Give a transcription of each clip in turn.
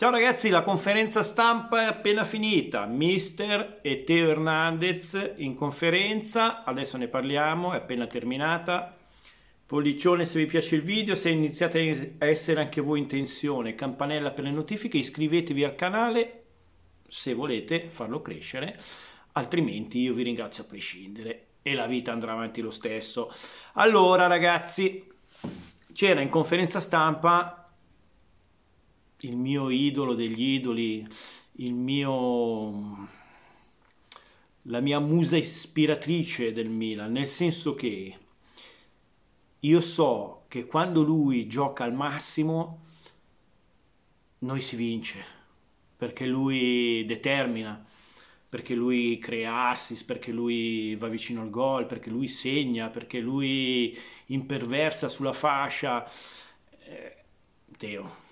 Ciao ragazzi, la conferenza stampa è appena finita. Mister e Teo Hernandez in conferenza, adesso ne parliamo, è appena terminata. Pollicione se vi piace il video, se iniziate a essere anche voi in tensione, campanella per le notifiche, iscrivetevi al canale se volete farlo crescere, altrimenti io vi ringrazio a prescindere e la vita andrà avanti lo stesso. Allora ragazzi, c'era in conferenza stampa il mio idolo degli idoli, il mio, la mia musa ispiratrice del Milan, nel senso che io so che quando lui gioca al massimo noi si vince, perché lui determina, perché lui crea assist, perché lui va vicino al gol, perché lui segna, perché lui imperversa sulla fascia. Eh, Teo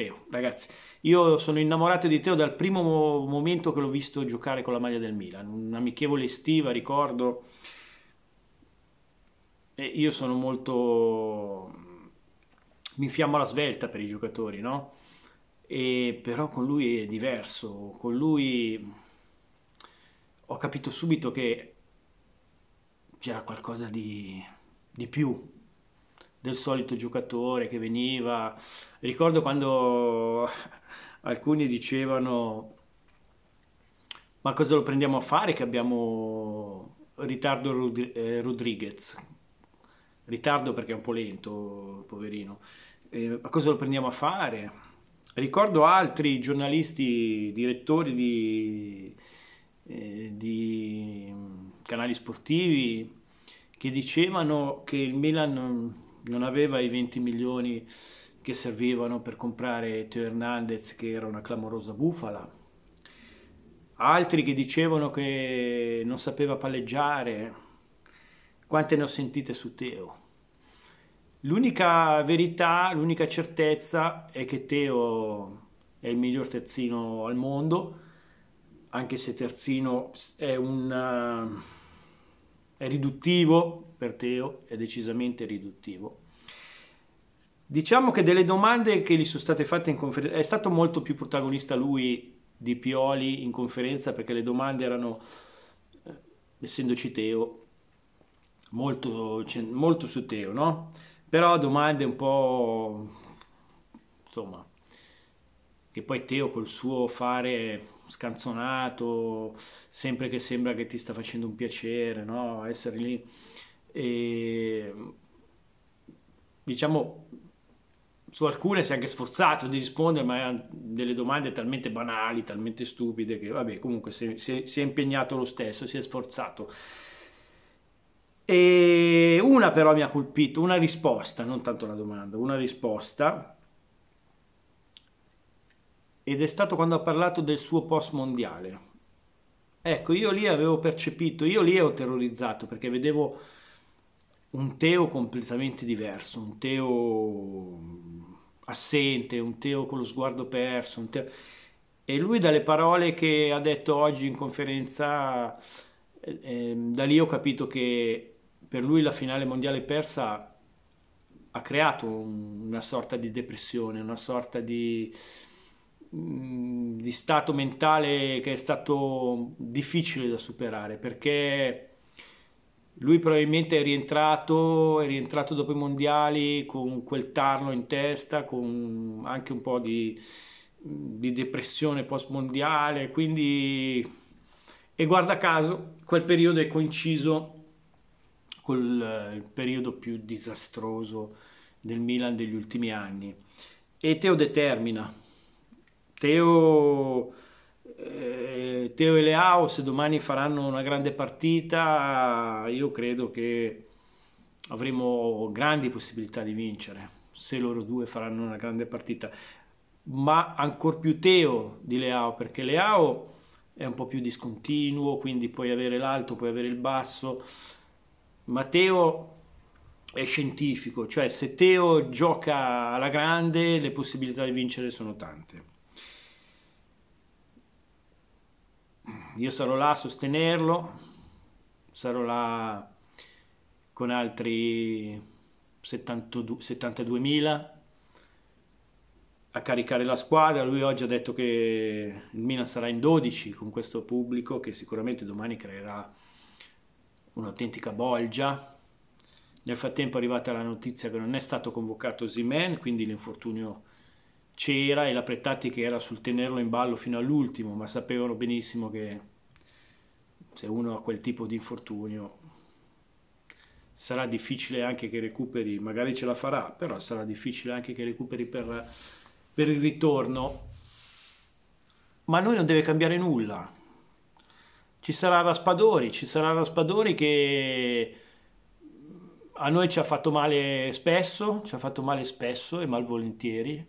Teo, ragazzi, io sono innamorato di Teo dal primo momento che l'ho visto giocare con la maglia del Milan, un'amichevole estiva, ricordo, e io sono molto... mi infiammo alla svelta per i giocatori, no? E però con lui è diverso, con lui ho capito subito che c'era qualcosa di, di più del solito giocatore che veniva. Ricordo quando alcuni dicevano ma cosa lo prendiamo a fare che abbiamo ritardo Rud- eh, Rodriguez? Ritardo perché è un po' lento, poverino. Eh, ma cosa lo prendiamo a fare? Ricordo altri giornalisti, direttori di, eh, di mm, canali sportivi che dicevano che il Milan mm, non aveva i 20 milioni che servivano per comprare Teo Hernandez che era una clamorosa bufala, altri che dicevano che non sapeva palleggiare, quante ne ho sentite su Teo? L'unica verità, l'unica certezza è che Teo è il miglior terzino al mondo, anche se terzino è un... Eh, è riduttivo per Teo è decisamente riduttivo. Diciamo che delle domande che gli sono state fatte in conferenza, è stato molto più protagonista lui di Pioli in conferenza perché le domande erano, eh, essendoci Teo, molto, cioè, molto su Teo, no? Però domande un po', insomma, che poi Teo col suo fare scanzonato, sempre che sembra che ti sta facendo un piacere, no? Essere lì e diciamo su alcune si è anche sforzato di rispondere, ma erano delle domande talmente banali, talmente stupide che vabbè, comunque si, si, si è impegnato lo stesso, si è sforzato. E una però mi ha colpito, una risposta, non tanto la domanda, una risposta. Ed è stato quando ha parlato del suo post mondiale. Ecco, io lì avevo percepito, io lì ero terrorizzato perché vedevo un Teo completamente diverso, un Teo assente, un Teo con lo sguardo perso, teo... e lui dalle parole che ha detto oggi in conferenza, eh, da lì ho capito che per lui la finale mondiale persa ha creato un, una sorta di depressione, una sorta di, mm, di stato mentale che è stato difficile da superare perché lui probabilmente è rientrato, è rientrato dopo i mondiali con quel tarlo in testa, con anche un po' di, di depressione post-mondiale, quindi... E guarda caso, quel periodo è coinciso col il periodo più disastroso del Milan degli ultimi anni. E Teo determina. Teo eh, Teo e Leao se domani faranno una grande partita io credo che avremo grandi possibilità di vincere se loro due faranno una grande partita ma ancor più Teo di Leao perché Leao è un po' più discontinuo quindi puoi avere l'alto puoi avere il basso Matteo è scientifico cioè se Teo gioca alla grande le possibilità di vincere sono tante io sarò là a sostenerlo, sarò là con altri 72.000 a caricare la squadra. Lui oggi ha detto che il Milan sarà in 12 con questo pubblico che sicuramente domani creerà un'autentica bolgia. Nel frattempo è arrivata la notizia che non è stato convocato Zimen, quindi l'infortunio c'era e la Prettati era sul tenerlo in ballo fino all'ultimo, ma sapevano benissimo che se uno ha quel tipo di infortunio sarà difficile anche che recuperi, magari ce la farà, però sarà difficile anche che recuperi per, per il ritorno. Ma a noi non deve cambiare nulla. Ci sarà Raspadori, ci sarà Raspadori che a noi ci ha fatto male spesso, ci ha fatto male spesso e malvolentieri,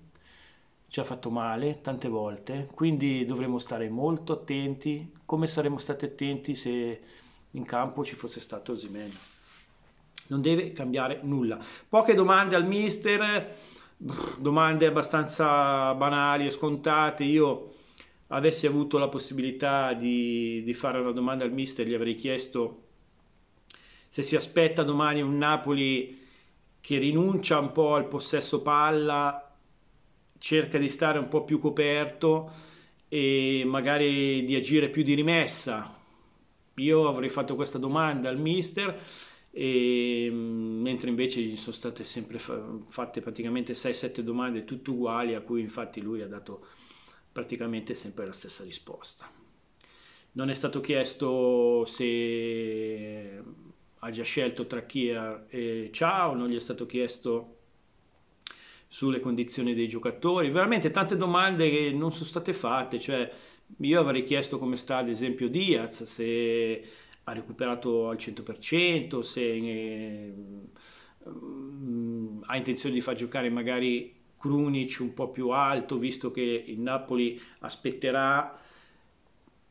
ci ha fatto male tante volte, quindi dovremo stare molto attenti, come saremmo stati attenti se in campo ci fosse stato Osimeno. Non deve cambiare nulla. Poche domande al mister, domande abbastanza banali e scontate. Io avessi avuto la possibilità di, di fare una domanda al mister, gli avrei chiesto se si aspetta domani un Napoli che rinuncia un po' al possesso palla cerca di stare un po' più coperto e magari di agire più di rimessa. Io avrei fatto questa domanda al mister, e, mm, mentre invece gli sono state sempre fatte praticamente 6-7 domande tutte uguali, a cui infatti lui ha dato praticamente sempre la stessa risposta. Non è stato chiesto se ha già scelto tra Kier e Ciao, non gli è stato chiesto sulle condizioni dei giocatori, veramente tante domande che non sono state fatte, cioè io avrei chiesto come sta ad esempio Diaz, se ha recuperato al 100%, se eh, mm, ha intenzione di far giocare magari Krunic un po' più alto, visto che il Napoli aspetterà,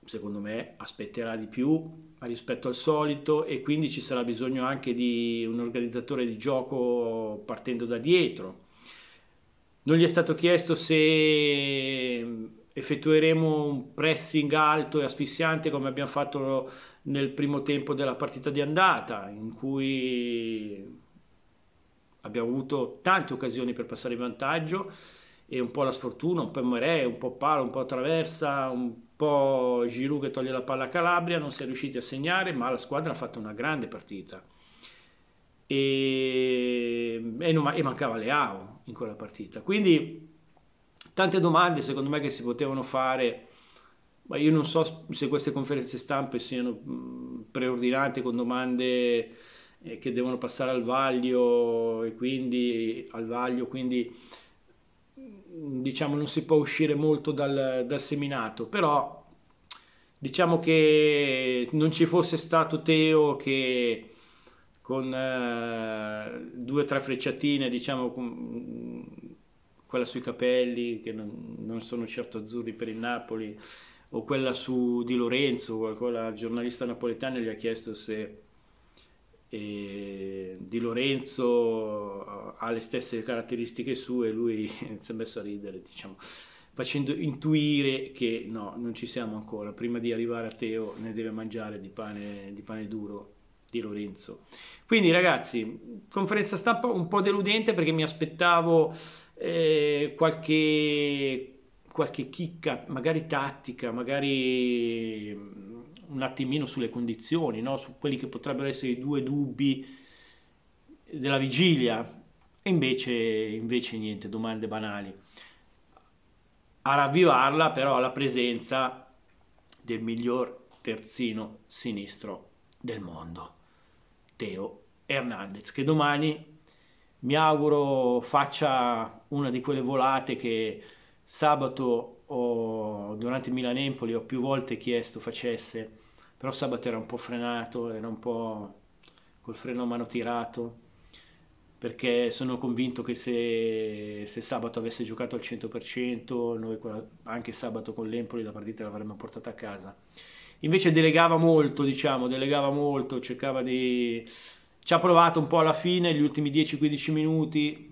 secondo me, aspetterà di più rispetto al solito e quindi ci sarà bisogno anche di un organizzatore di gioco partendo da dietro non gli è stato chiesto se mm, effettueremo un pressing alto e asfissiante come abbiamo fatto nel primo tempo della partita di andata, in cui abbiamo avuto tante occasioni per passare in vantaggio e un po' la sfortuna, un po' Merè, un po' Palo, un po' Traversa, un po' Giroud che toglie la palla a Calabria, non si è riusciti a segnare, ma la squadra ha fatto una grande partita e, e, non, e mancava Leao in quella partita. Quindi tante domande secondo me che si potevano fare, ma io non so se queste conferenze stampe siano mhmm, preordinate con domande eh, che devono passare al vaglio e quindi al vaglio quindi mhmm, diciamo non si può uscire molto dal, dal seminato però diciamo che non ci fosse stato Teo che con eh, due o tre frecciatine, diciamo con, quella sui capelli, che non, non, sono certo azzurri per il Napoli, o quella su Di Lorenzo, la giornalista napoletana gli ha chiesto se eh, Di Lorenzo eh, ha le stesse caratteristiche sue e lui si è messo a ridere, diciamo facendo intuire che no, non ci siamo ancora, prima di arrivare a Teo ne deve mangiare di pane, di pane duro di Lorenzo. Quindi ragazzi, conferenza stampa un po' deludente perché mi aspettavo eh, qualche, qualche chicca, magari tattica, magari mm, un attimino sulle condizioni, no? su quelli che potrebbero essere i due dubbi della vigilia. E invece, invece niente, domande banali. A ravvivarla però la presenza del miglior terzino sinistro del mondo. Teo Hernandez, che domani mi auguro faccia una di quelle volate che sabato ho, durante il Milan-Empoli ho più volte chiesto facesse, però sabato era un po' frenato, era un po' col freno a mano tirato, perché sono convinto che se, se sabato avesse giocato al 100%, noi anche sabato con l'Empoli la partita l'avremmo portata a casa invece delegava molto, diciamo, delegava molto, cercava di... Ci ha provato un po' alla fine, gli ultimi 10-15 minuti,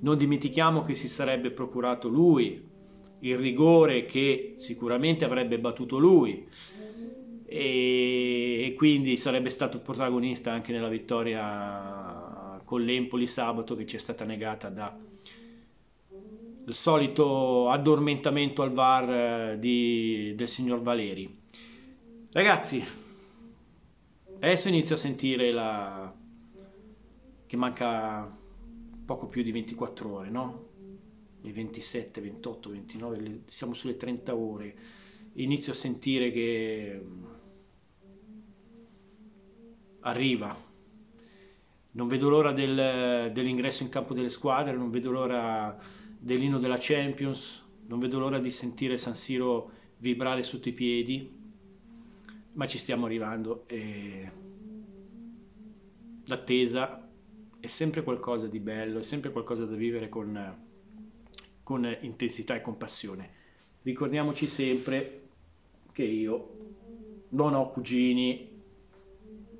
non dimentichiamo che si sarebbe procurato lui il rigore che sicuramente avrebbe battuto lui e, e quindi sarebbe stato protagonista anche nella vittoria con l'Empoli sabato che ci è stata negata da il solito addormentamento al VAR eh, di, del signor Valeri. Ragazzi, adesso inizio a sentire la... che manca poco più di 24 ore, no? Le 27, 28, 29, le... siamo sulle 30 ore. Inizio a sentire che mm, arriva. Non vedo l'ora del, dell'ingresso in campo delle squadre, non vedo l'ora dell'inno della Champions, non vedo l'ora di sentire San Siro vibrare sotto i piedi ma ci stiamo arrivando e l'attesa è sempre qualcosa di bello, è sempre qualcosa da vivere con, con intensità e con passione. Ricordiamoci sempre che io non ho cugini.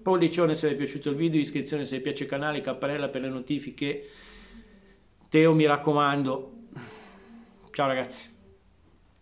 Pollicione se vi è piaciuto il video, iscrizione se vi piace il canale, campanella per le notifiche. Teo mi raccomando. Ciao ragazzi.